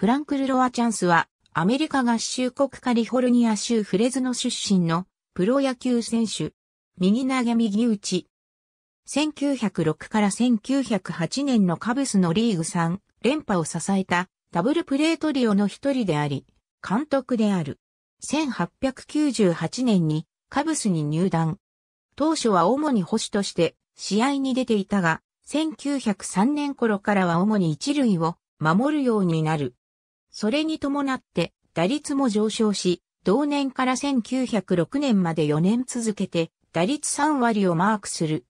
フランクル・ロアチャンスは、アメリカ合衆国カリフォルニア州フレズノ出身のプロ野球選手。右投げ右打ち。1906から1908年のカブスのリーグ3連覇を支えたダブルプレートリオの一人であり、監督である。1898年にカブスに入団。当初は主に保守として試合に出ていたが、1903年頃からは主に一塁を守るようになる。それに伴って打率も上昇し、同年から1906年まで4年続けて打率3割をマークする。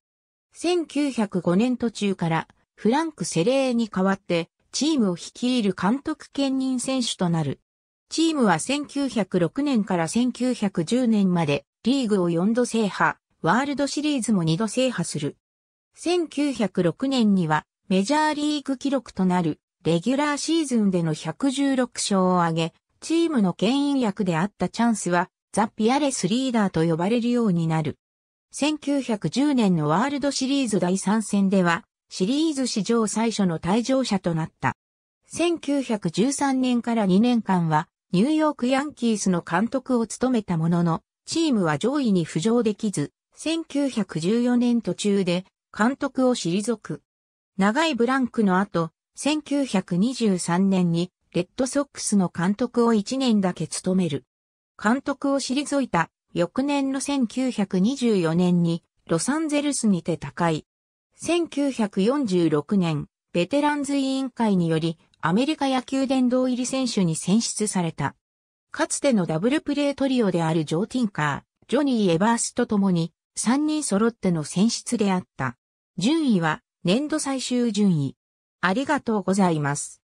1905年途中からフランク・セレーに代わってチームを率いる監督兼任選手となる。チームは1906年から1910年までリーグを4度制覇、ワールドシリーズも2度制覇する。1906年にはメジャーリーグ記録となるレギュラーシーズンでの116勝を挙げ、チームの牽引役であったチャンスは、ザ・ピアレスリーダーと呼ばれるようになる。1910年のワールドシリーズ第3戦では、シリーズ史上最初の退場者となった。1913年から2年間は、ニューヨークヤンキースの監督を務めたものの、チームは上位に浮上できず、1914年途中で監督を退く。長いブランクの後、1923年にレッドソックスの監督を1年だけ務める。監督を退いた翌年の1924年にロサンゼルスにて高い。1946年、ベテランズ委員会によりアメリカ野球殿堂入り選手に選出された。かつてのダブルプレートリオであるジョー・ティンカー、ジョニー・エバースと共に3人揃っての選出であった。順位は年度最終順位。ありがとうございます。